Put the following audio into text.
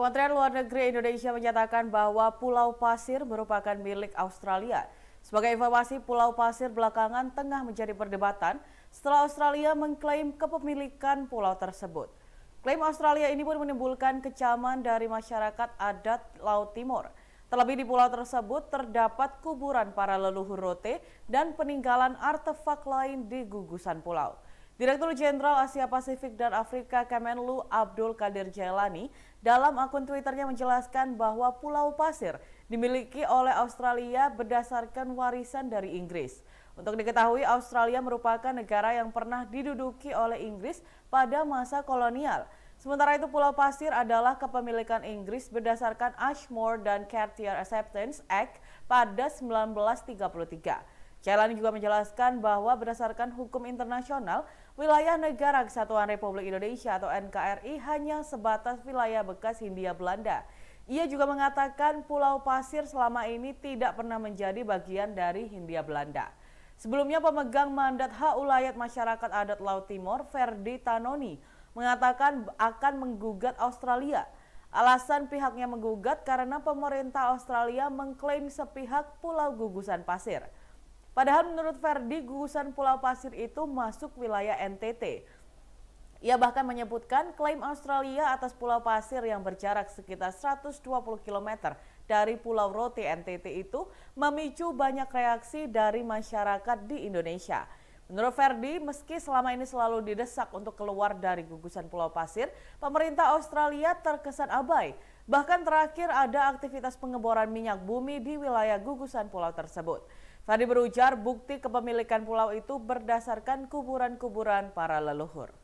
Kementerian Luar Negeri Indonesia menyatakan bahwa Pulau Pasir merupakan milik Australia. Sebagai informasi, Pulau Pasir belakangan tengah menjadi perdebatan setelah Australia mengklaim kepemilikan pulau tersebut. Klaim Australia ini pun menimbulkan kecaman dari masyarakat adat Laut Timur. Terlebih di pulau tersebut terdapat kuburan para leluhur Rote dan peninggalan artefak lain di gugusan pulau. Direktur Jenderal Asia Pasifik dan Afrika Kemenlu Abdul Kadir Jailani dalam akun Twitternya menjelaskan bahwa Pulau Pasir dimiliki oleh Australia berdasarkan warisan dari Inggris. Untuk diketahui, Australia merupakan negara yang pernah diduduki oleh Inggris pada masa kolonial. Sementara itu, Pulau Pasir adalah kepemilikan Inggris berdasarkan Ashmore dan Cartier Acceptance Act pada 1933. Cailani juga menjelaskan bahwa berdasarkan hukum internasional, wilayah negara kesatuan Republik Indonesia atau NKRI hanya sebatas wilayah bekas Hindia Belanda. Ia juga mengatakan Pulau Pasir selama ini tidak pernah menjadi bagian dari Hindia Belanda. Sebelumnya pemegang mandat hak ulayat masyarakat adat Laut Timor, Ferdi Tanoni, mengatakan akan menggugat Australia. Alasan pihaknya menggugat karena pemerintah Australia mengklaim sepihak Pulau Gugusan Pasir. Padahal menurut Verdi, gugusan Pulau Pasir itu masuk wilayah NTT. Ia bahkan menyebutkan klaim Australia atas Pulau Pasir yang berjarak sekitar 120 km dari Pulau Roti NTT itu memicu banyak reaksi dari masyarakat di Indonesia. Menurut Verdi, meski selama ini selalu didesak untuk keluar dari gugusan Pulau Pasir, pemerintah Australia terkesan abai. Bahkan terakhir ada aktivitas pengeboran minyak bumi di wilayah gugusan pulau tersebut. Tadi berujar bukti kepemilikan pulau itu berdasarkan kuburan-kuburan para leluhur.